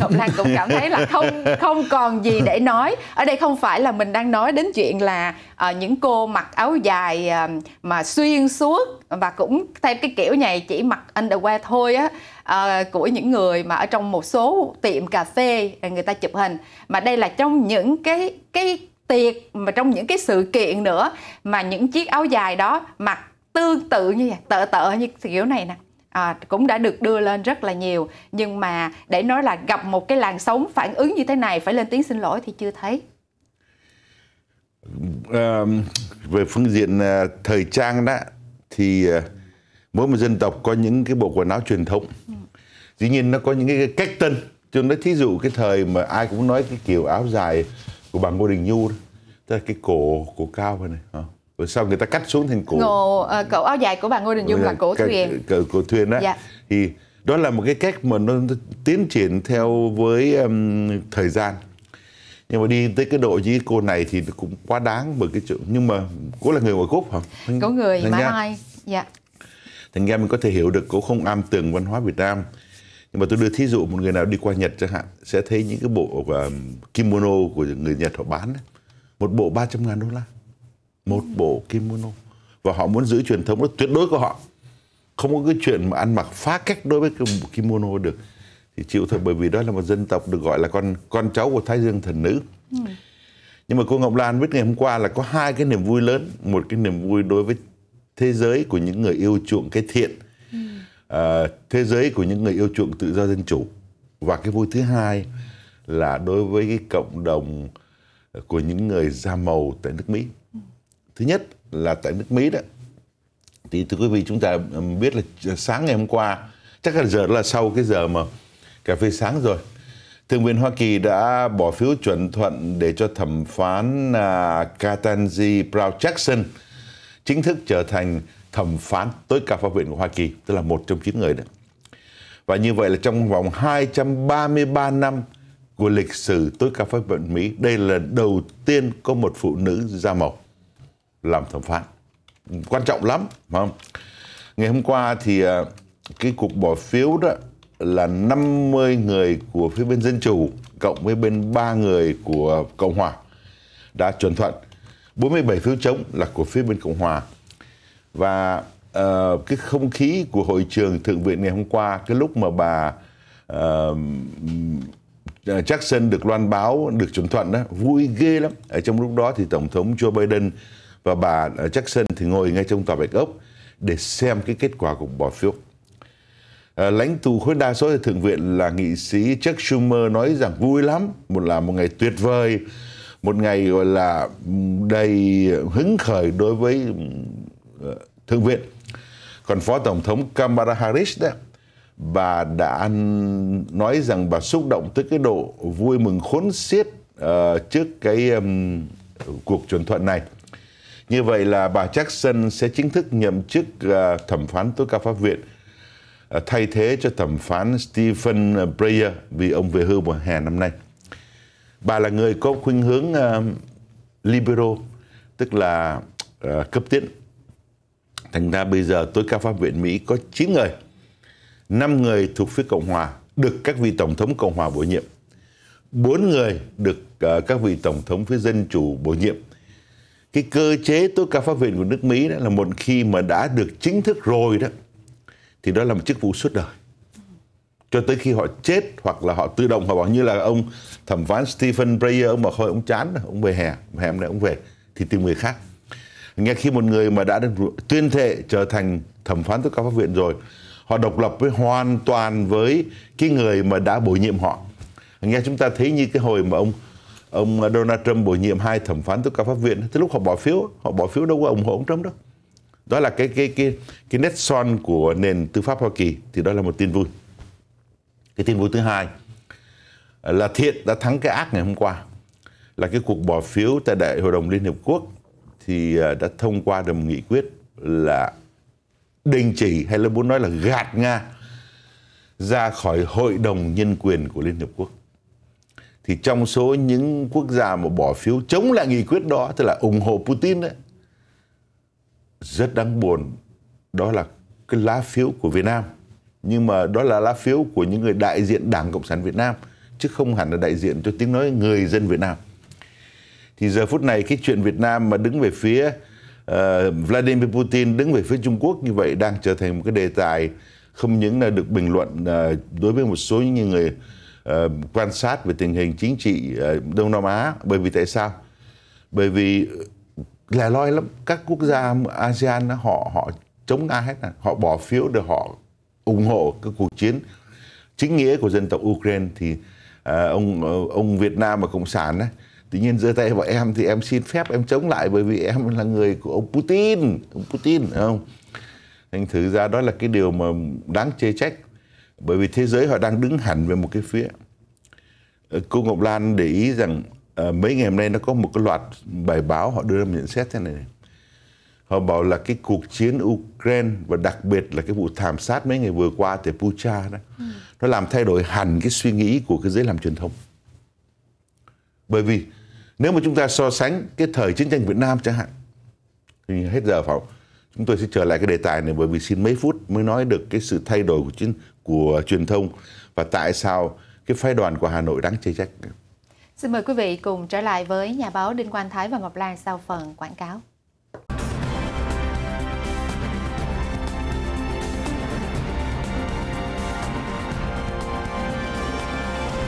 Ngọc Lan cũng cảm thấy là không không còn gì để nói ở đây không phải là mình đang nói đến chuyện là uh, những cô mặc áo dài uh, mà xuyên suốt và cũng theo cái kiểu này chỉ mặc underwear thôi á à, của những người mà ở trong một số tiệm cà phê à, người ta chụp hình mà đây là trong những cái cái tiệc mà trong những cái sự kiện nữa mà những chiếc áo dài đó mặc tương tự như vậy tợ tợ như kiểu này nè à, cũng đã được đưa lên rất là nhiều nhưng mà để nói là gặp một cái làn sóng phản ứng như thế này phải lên tiếng xin lỗi thì chưa thấy à, về phương diện à, thời trang đó thì à, mỗi một dân tộc có những cái bộ quần áo truyền thống ừ dĩ nhiên nó có những cái cách tân cho nói thí dụ cái thời mà ai cũng nói cái kiểu áo dài của bà Ngô Đình Nhu đó. Tức là cái cổ cổ cao vậy này Rồi sau người ta cắt xuống thành cổ. Ngộ uh, cổ áo dài của bà Ngô Đình Dung là cổ thuyền. Cổ, cổ thuyền đó. Dạ. Thì đó là một cái cách mà nó tiến triển theo với um, thời gian. Nhưng mà đi tới cái độ như cô này thì cũng quá đáng bởi cái chuyện nhưng mà cô là người ngoại quốc hả? Cô người Mã Lai. Dạ. Thành ra mình có thể hiểu được cô không am tường văn hóa Việt Nam nhưng mà tôi đưa thí dụ một người nào đi qua Nhật chẳng hạn sẽ thấy những cái bộ um, kimono của người Nhật họ bán ấy. một bộ 300 ngàn đô la một bộ kimono và họ muốn giữ truyền thống đó tuyệt đối của họ không có cái chuyện mà ăn mặc phá cách đối với cái kimono được thì chịu thôi bởi vì đó là một dân tộc được gọi là con con cháu của Thái Dương thần nữ ừ. nhưng mà cô Ngọc Lan biết ngày hôm qua là có hai cái niềm vui lớn một cái niềm vui đối với thế giới của những người yêu chuộng cái thiện Ờ, thế giới của những người yêu chuộng tự do dân chủ và cái vui thứ hai là đối với cái cộng đồng của những người da màu tại nước Mỹ thứ nhất là tại nước Mỹ đó thì thưa quý vị chúng ta biết là sáng ngày hôm qua chắc là giờ đó là sau cái giờ mà cà phê sáng rồi Thượng viện Hoa Kỳ đã bỏ phiếu chuẩn thuận để cho thẩm phán uh, Katanji Brown Jackson chính thức trở thành thẩm phán tối cao pháp viện của Hoa Kỳ, tức là một trong chín người đó. Và như vậy là trong vòng 233 năm của lịch sử tối cao pháp viện Mỹ, đây là đầu tiên có một phụ nữ da màu làm thẩm phán. Quan trọng lắm, phải không? Ngày hôm qua thì à, cái cuộc bỏ phiếu đó là 50 người của phía bên Dân Chủ cộng với bên 3 người của Cộng Hòa đã chuẩn thuận. 47 phiếu chống là của phía bên Cộng Hòa và uh, cái không khí của hội trường thượng viện ngày hôm qua cái lúc mà bà uh, Jackson được loan báo được chuẩn thuận đó vui ghê lắm ở trong lúc đó thì tổng thống Joe Biden và bà ờ, Jackson thì ngồi ngay trong tòa bạch ốc để xem cái kết quả của bỏ phiếu à, lãnh tụ khối đa số thượng viện là nghị sĩ Chuck Schumer nói rằng vui lắm một là một ngày tuyệt vời một ngày gọi là đầy hứng khởi đối với Ờ, Thượng viện. Còn Phó Tổng thống Kamala Harris đó, bà đã nói rằng bà xúc động tới cái độ vui mừng khốn xiết uh, trước cái um, cuộc chuẩn thuận này. Như vậy là bà Jackson sẽ chính thức nhậm chức uh, thẩm phán tối cao pháp viện thay thế cho thẩm phán Stephen Breyer vì ông về hưu mùa hè năm nay. Bà là người có khuynh hướng uh, libero tức là uh, cấp tiến Thành ra bây giờ tối cao pháp viện Mỹ có 9 người. 5 người thuộc phía Cộng hòa được các vị tổng thống Cộng hòa bổ nhiệm. 4 người được uh, các vị tổng thống phía dân chủ bổ nhiệm. Cái cơ chế tối cao pháp viện của nước Mỹ đó là một khi mà đã được chính thức rồi đó thì đó là một chức vụ suốt đời cho tới khi họ chết hoặc là họ tự động họ bảo như là ông thẩm phán Stephen Breyer ông bảo thôi ông chán ông về hè hè hôm nay ông về thì tìm người khác nghe khi một người mà đã được tuyên thệ trở thành thẩm phán tối cao pháp viện rồi họ độc lập với hoàn toàn với cái người mà đã bổ nhiệm họ nghe chúng ta thấy như cái hồi mà ông ông Donald Trump bổ nhiệm hai thẩm phán tối cao pháp viện tới lúc họ bỏ phiếu họ bỏ phiếu đâu có ủng hộ ông Trump đâu đó là cái cái cái cái nét son của nền tư pháp Hoa Kỳ thì đó là một tin vui cái tin vui thứ hai là thiện đã thắng cái ác ngày hôm qua là cái cuộc bỏ phiếu tại đại hội đồng Liên Hiệp Quốc thì à, đã thông qua được một nghị quyết là đình chỉ hay là muốn nói là gạt Nga ra khỏi Hội đồng Nhân quyền của Liên Hiệp Quốc. Thì trong số những quốc gia mà bỏ phiếu chống lại nghị quyết đó, tức là ủng hộ Putin đấy, rất đáng buồn, đó là cái lá phiếu của Việt Nam. Nhưng mà đó là lá phiếu của những người đại diện Đảng Cộng sản Việt Nam, chứ không hẳn là đại diện cho tiếng nói người dân Việt Nam thì giờ phút này cái chuyện Việt Nam mà đứng về phía uh, Vladimir Putin đứng về phía Trung Quốc như vậy đang trở thành một cái đề tài không những là được bình luận uh, đối với một số những người uh, quan sát về tình hình chính trị uh, Đông Nam Á bởi vì tại sao? Bởi vì là loi lắm các quốc gia ASEAN họ họ chống nga hết à. họ bỏ phiếu để họ ủng hộ cái cuộc chiến chính nghĩa của dân tộc Ukraine thì uh, ông ông Việt Nam và cộng sản ấy, Tuy nhiên giơ tay vào em thì em xin phép em chống lại bởi vì em là người của ông Putin, ông Putin phải không? Thành thử ra đó là cái điều mà đáng chê trách bởi vì thế giới họ đang đứng hẳn về một cái phía. Ờ, cô Ngọc Lan để ý rằng ờ, mấy ngày hôm nay nó có một cái loạt bài báo họ đưa ra một nhận xét thế này. này. Họ bảo là cái cuộc chiến Ukraine và đặc biệt là cái vụ thảm sát mấy ngày vừa qua tại Pucha đó, ừ. nó làm thay đổi hẳn cái suy nghĩ của cái giới làm truyền thông. Bởi vì nếu mà chúng ta so sánh cái thời chiến tranh Việt Nam chẳng hạn, thì hết giờ phòng chúng tôi sẽ trở lại cái đề tài này bởi vì xin mấy phút mới nói được cái sự thay đổi của chiến của truyền thông và tại sao cái phái đoàn của Hà Nội đáng chê trách. Xin mời quý vị cùng trở lại với nhà báo Đinh Quang Thái và Ngọc Lan sau phần quảng cáo.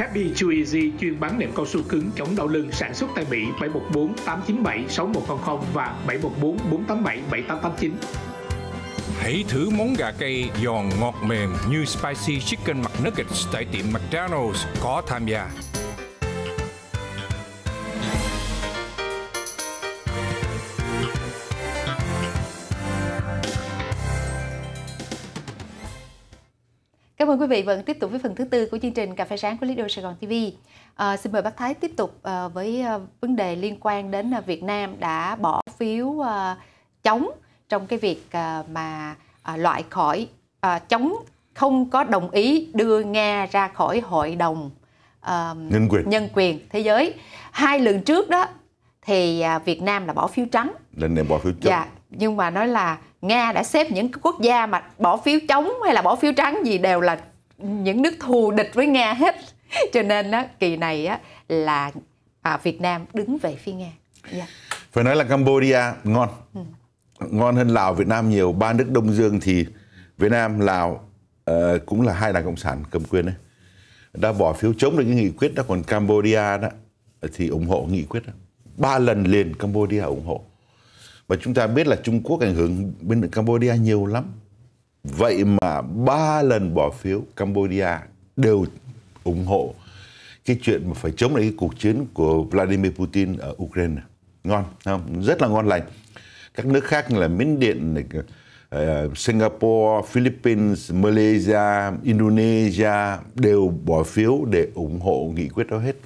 Happy Chewy chuyên bán nệm cao su cứng chống đau lưng sản xuất tại Mỹ 714 897 6100 và 714 487 7889. Hãy thử món gà cây giòn ngọt mềm như Spicy Chicken McNuggets tại tiệm McDonald's có tham gia. Cảm ơn quý vị vẫn tiếp tục với phần thứ tư của chương trình Cà phê sáng của Lido Sài Gòn TV. À, ờ, xin mời bác Thái tiếp tục à, với à, vấn đề liên quan đến à, Việt Nam đã bỏ phiếu à, chống trong cái việc à, mà à, loại khỏi à, chống không có đồng ý đưa Nga ra khỏi hội đồng à, nhân quyền nhân quyền thế giới. Hai lần trước đó thì à, Việt Nam là bỏ phiếu trắng. Lần này bỏ phiếu trắng. Dạ, nhưng mà nói là nga đã xếp những quốc gia mà bỏ phiếu chống hay là bỏ phiếu trắng gì đều là những nước thù địch với nga hết cho nên đó, kỳ này á, là à, việt nam đứng về phía nga yeah. Dạ. phải nói là cambodia ngon ừ. ngon hơn lào việt nam nhiều ba nước đông dương thì việt nam lào uh, cũng là hai đảng cộng sản cầm quyền đấy đã bỏ phiếu chống được cái nghị quyết đó còn cambodia đó thì ủng hộ nghị quyết đó ba lần liền cambodia ủng hộ và chúng ta biết là Trung Quốc ảnh hưởng bên Campuchia nhiều lắm vậy mà ba lần bỏ phiếu Campuchia đều ủng hộ cái chuyện mà phải chống lại cái cuộc chiến của Vladimir Putin ở Ukraine ngon không rất là ngon lành các nước khác như là Miến Điện ờ, Singapore, Philippines, Malaysia, Indonesia đều bỏ phiếu để ủng hộ nghị quyết đó hết.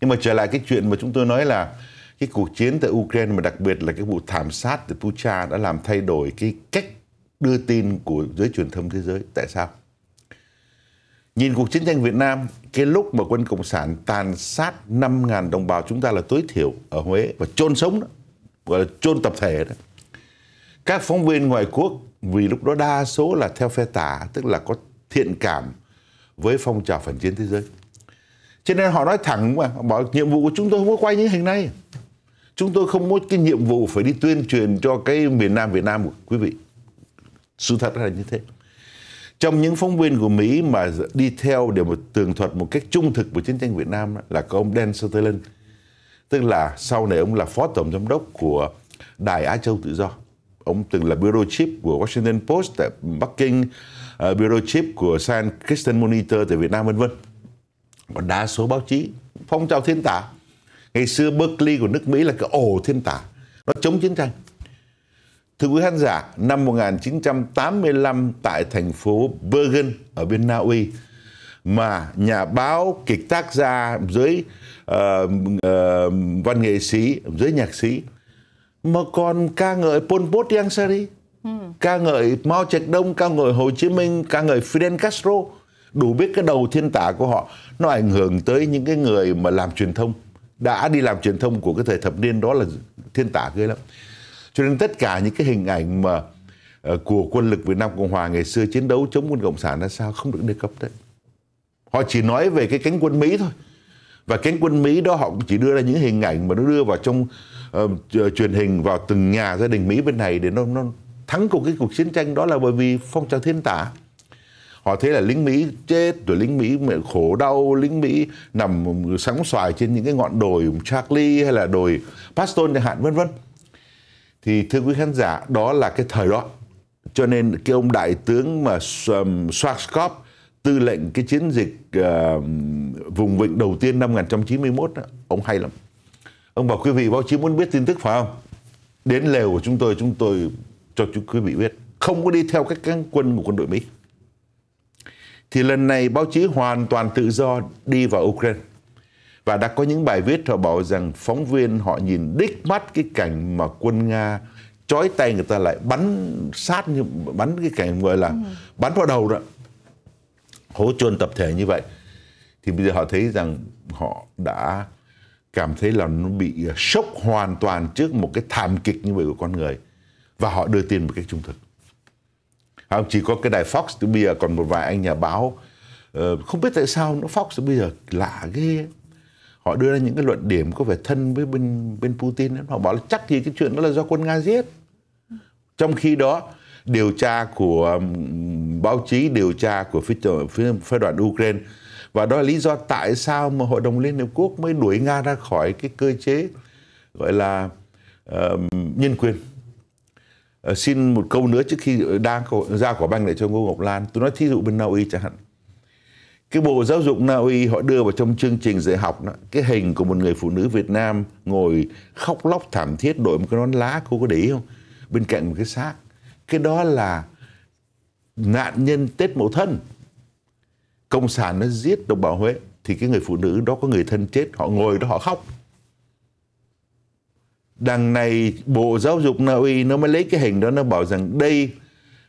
Nhưng mà trở lại cái chuyện mà chúng tôi nói là cái cuộc chiến tại Ukraine mà đặc biệt là cái vụ thảm sát tại Pucha đã làm thay đổi cái cách đưa tin của giới truyền thông thế giới. Tại sao? Nhìn cuộc chiến tranh Việt Nam, cái lúc mà quân Cộng sản tàn sát 5.000 đồng bào chúng ta là tối thiểu ở Huế và chôn sống đó, gọi là chôn tập thể đó. Các phóng viên ngoại quốc vì lúc đó đa số là theo phe tả, tức là có thiện cảm với phong trào phản chiến thế giới. Cho nên họ nói thẳng mà, bảo nhiệm vụ của chúng tôi không có quay những hình này chúng tôi không có cái nhiệm vụ phải đi tuyên truyền cho cái miền Nam Việt Nam của quý vị. Sự thật là như thế. Trong những phóng viên của Mỹ mà đi theo để mà tường thuật một cách trung thực về chiến tranh Việt Nam là có ông Dan Sutherland. Tức là sau này ông là phó tổng giám đốc của Đài Á Châu Tự Do. Ông từng là bureau chief của Washington Post tại Bắc Kinh, uh, bureau chief của San Christian Monitor tại Việt Nam vân vân. Còn đa số báo chí phong trào thiên tả ngày xưa Berkeley của nước Mỹ là cái ổ thiên tả nó chống chiến tranh thưa quý khán giả năm 1985 tại thành phố Bergen ở bên Na Uy mà nhà báo kịch tác gia dưới uh, uh, văn nghệ sĩ dưới nhạc sĩ mà còn ca ngợi Pol Pot Yang ca ngợi Mao Trạch Đông ca ngợi Hồ Chí Minh ca ngợi Fidel Castro đủ biết cái đầu thiên tả của họ nó ảnh hưởng tới những cái người mà làm truyền thông đã đi làm truyền thông của cái thời thập niên đó là thiên tả ghê lắm cho nên tất cả những cái hình ảnh mà ờ, của quân lực Việt Nam Cộng Hòa ngày xưa chiến đấu chống quân Cộng sản là sao không được đề cập đấy họ chỉ nói về cái cánh quân Mỹ thôi và cánh quân Mỹ đó họ chỉ đưa ra những hình ảnh mà nó đưa vào trong uh, truyền hình vào từng nhà gia đình Mỹ bên này để nó, nó thắng cuộc cái cuộc chiến tranh đó là bởi vì phong trào thiên tả họ thấy là lính mỹ chết rồi lính mỹ khổ đau lính mỹ nằm sóng xoài trên những cái ngọn đồi charlie hay là đồi paston chẳng hạn vân vân thì thưa quý khán giả đó là cái thời đó cho nên cái ông đại tướng mà Schwarzkopf tư lệnh cái chiến dịch uh, vùng vịnh đầu tiên năm 1991 đó, ông hay lắm ông bảo quý vị báo chí muốn biết tin tức phải không đến lều của chúng tôi chúng tôi cho quý vị biết không có đi theo các, các quân của quân đội Mỹ thì lần này báo chí hoàn toàn tự do đi vào Ukraine. Và đã có những bài viết họ bảo rằng phóng viên họ nhìn đích mắt cái cảnh mà quân Nga chói tay người ta lại bắn sát như bắn cái cảnh gọi là ừ. bắn vào đầu đó. Hố chôn tập thể như vậy. Thì bây giờ họ thấy rằng họ đã cảm thấy là nó bị sốc hoàn toàn trước một cái thảm kịch như vậy của con người và họ đưa tin một cách trung thực không chỉ có cái đài Fox thì bây giờ còn một vài anh nhà báo ờ, không biết tại sao nó Fox thì bây giờ lạ ghê họ đưa ra những cái luận điểm có vẻ thân với bên bên Putin họ bảo là chắc gì cái chuyện đó là do quân Nga giết trong khi đó điều tra của báo chí điều tra của phía, phía, phía đoàn Ukraine và đó là lý do tại sao mà Hội đồng Liên Hợp Quốc mới đuổi Nga ra khỏi cái cơ chế gọi là uh, nhân quyền Ờ, xin một câu nữa trước khi ờ, đang ra quả banh lại cho Ngô Ngọc Lan. Tôi nói thí dụ bên Na Uy chẳng hạn. Cái Bộ Giáo dục Na Uy họ đưa vào trong chương trình dạy học đó, cái hình của một người phụ nữ Việt Nam ngồi khóc lóc thảm thiết đội một cái nón lá, cô có để ý không? Bên cạnh một cái xác. Cái đó là nạn nhân Tết Mậu Thân. cộng sản nó giết đồng bào Huế thì cái người phụ nữ đó có người thân chết họ ngồi đó họ khóc đằng này bộ giáo dục na uy nó mới lấy cái hình đó nó bảo rằng đây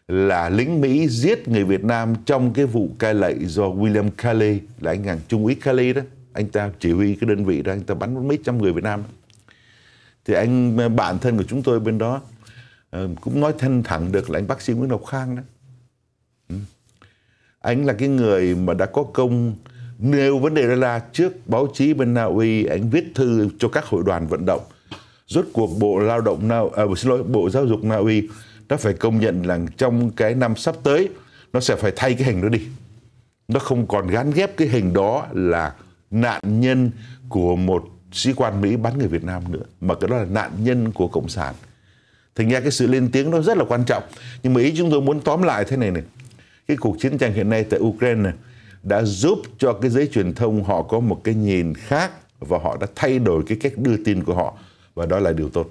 là lính mỹ giết người việt nam trong cái vụ cai lệ do william Kelly là anh hàng trung úy Kelly đó anh ta chỉ huy cái đơn vị đó anh ta bắn mấy trăm người việt nam thì anh bạn thân của chúng tôi bên đó ờ, cũng nói thân thẳng được là anh bác sĩ nguyễn ngọc khang đó ừ. anh là cái người mà đã có công nêu vấn đề đó là trước báo chí bên Na Uy anh viết thư cho các hội đoàn vận động rốt cuộc bộ lao động nào à, xin lỗi bộ giáo dục Na Uy đã phải công nhận là trong cái năm sắp tới nó sẽ phải thay cái hình đó đi nó không còn gắn ghép cái hình đó là nạn nhân của một sĩ quan Mỹ bắn người Việt Nam nữa mà cái đó là nạn nhân của cộng sản thành nghe cái sự lên tiếng nó rất là quan trọng nhưng mà ý chúng tôi muốn tóm lại thế này này cái cuộc chiến tranh hiện nay tại Ukraine này, đã giúp cho cái giới truyền thông họ có một cái nhìn khác và họ đã thay đổi cái cách đưa tin của họ và đó là điều tốt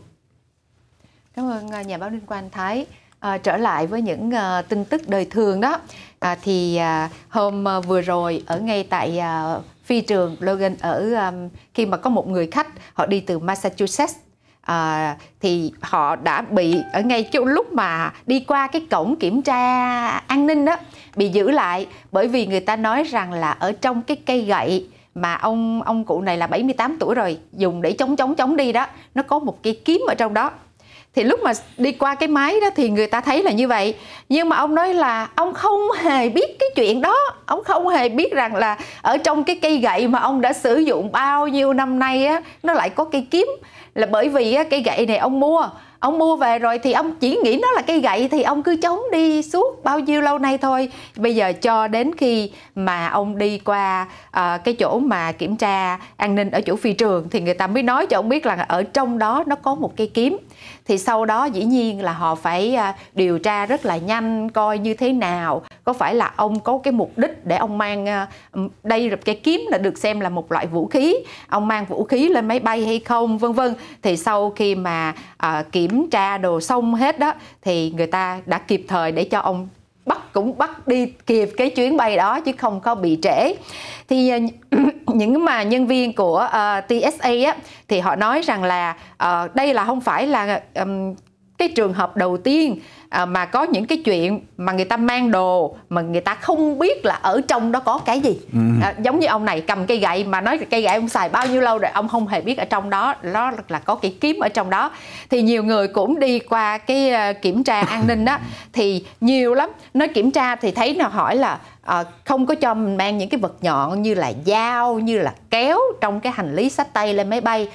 cảm ơn à, nhà báo liên quan thái À, trở lại với những à, tin tức đời thường đó à, thì à, hôm à, vừa rồi ở ngay tại à, phi trường Logan ở à, khi mà có một người khách họ đi từ Massachusetts à, thì họ đã bị ở ngay chỗ lúc mà đi qua cái cổng kiểm tra an ninh đó bị giữ lại bởi vì người ta nói rằng là ở trong cái cây gậy mà ông ông cụ này là 78 tuổi rồi dùng để chống chống chống đi đó nó có một cái kiếm ở trong đó thì lúc mà đi qua cái máy đó thì người ta thấy là như vậy nhưng mà ông nói là ông không hề biết cái chuyện đó ông không hề biết rằng là ở trong cái cây gậy mà ông đã sử dụng bao nhiêu năm nay á nó lại có cây kiếm là bởi vì cây gậy này ông mua ông mua về rồi thì ông chỉ nghĩ nó là cây gậy thì ông cứ chống đi suốt bao nhiêu lâu nay thôi bây giờ cho đến khi mà ông đi qua uh, cái chỗ mà kiểm tra an ninh ở chỗ phi trường thì người ta mới nói cho ông biết là ở trong đó nó có một cây kiếm thì sau đó dĩ nhiên là họ phải uh, điều tra rất là nhanh coi như thế nào có phải là ông có cái mục đích để ông mang ờ, đây là cái kiếm là được xem là một loại vũ khí ông mang vũ khí lên máy bay hay không vân vân thì sau khi mà uh, kiểm tra đồ xong hết đó thì người ta đã kịp thời để cho ông bắt cũng bắt đi kịp cái chuyến bay đó chứ không có bị trễ thì ờ, những mà nhân viên của uh, TSA á, thì họ nói rằng là uh, đây là không phải là um, cái trường hợp đầu tiên À, mà có những cái chuyện mà người ta mang đồ mà người ta không biết là ở trong đó có cái gì ừ. à, giống như ông này cầm cây gậy mà nói cây gậy ông xài bao nhiêu lâu rồi ông không hề biết ở trong đó nó là có cái kiếm ở trong đó thì nhiều người cũng đi qua cái ờ, kiểm tra an ninh đó thì nhiều lắm nói kiểm tra thì thấy là hỏi là à, không có cho mình mang những cái vật nhọn như là dao như là kéo trong cái hành lý sách tay lên máy bay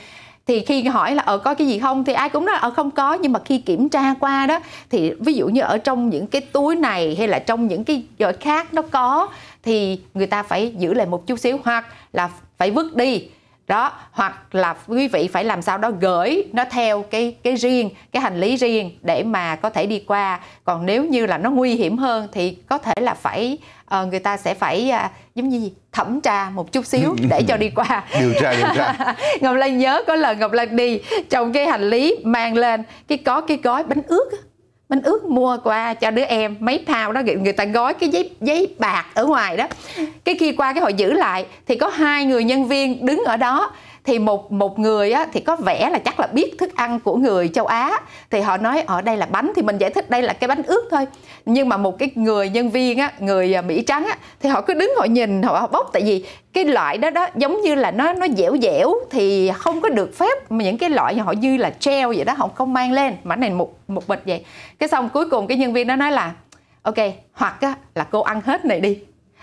thì khi hỏi là ở ờ, có cái gì không thì ai cũng nói ở ờ, không có nhưng mà khi kiểm tra qua đó thì ví dụ như ở trong những cái túi này hay là trong những cái giỏ khác nó có thì người ta phải giữ lại một chút xíu hoặc là phải vứt đi đó hoặc là quý vị phải làm sao đó gửi nó theo cái cái riêng cái hành lý riêng để mà có thể đi qua còn nếu như là nó nguy hiểm hơn thì có thể là phải uh, người ta sẽ phải uh, giống như thẩm tra một chút xíu để cho đi qua điều tra điều tra ngọc lan nhớ có lần ngọc lan đi trong cái hành lý mang lên cái có cái gói bánh ướt mình ước mua qua cho đứa em mấy thao đó người ta gói cái giấy giấy bạc ở ngoài đó cái khi qua cái hội giữ lại thì có hai người nhân viên đứng ở đó thì một một người á, thì có vẻ là chắc là biết thức ăn của người châu Á thì họ nói ở đây là bánh thì mình giải thích đây là cái bánh ướt thôi nhưng mà một cái người nhân viên á, người à, Mỹ trắng á, thì họ cứ đứng họ nhìn họ, họ bốc tại vì cái loại đó đó giống như là nó nó dẻo dẻo thì không có được phép mà những cái loại họ như là treo vậy đó họ không mang lên mà này một một bịch vậy cái xong cuối cùng cái nhân viên đó nói là ok hoặc á, là cô ăn hết này đi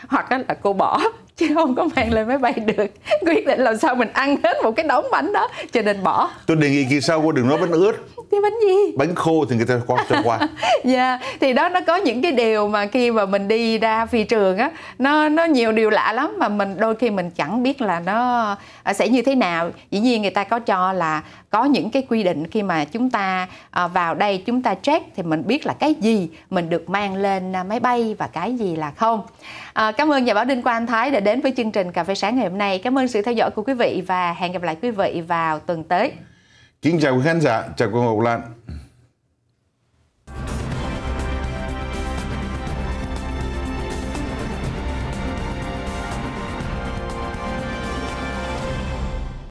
hoặc là cô bỏ chứ không có mang lên máy bay được quyết định làm sao mình ăn hết một cái đống bánh đó cho nên bỏ tôi đề nghị kỳ sau cô đừng nói bánh ướt cái bánh gì bánh khô thì người ta qua cho qua dạ thì đó nó có những cái điều mà khi mà mình đi ra phi trường á nó nó nhiều điều lạ lắm mà mình đôi khi mình chẳng biết là nó à, sẽ như thế nào dĩ nhiên người ta có cho là có những cái quy định khi mà chúng ta à, vào đây chúng ta check thì mình biết là cái gì mình được mang lên à, máy bay và cái gì là không à, cảm ơn nhà báo đinh quang thái đã đến đến với chương trình Cà phê sáng ngày hôm nay. Cảm ơn sự theo dõi của quý vị và hẹn gặp lại quý vị vào tuần tới. Kính chào quý khán giả, chào cô Ngọc Lan.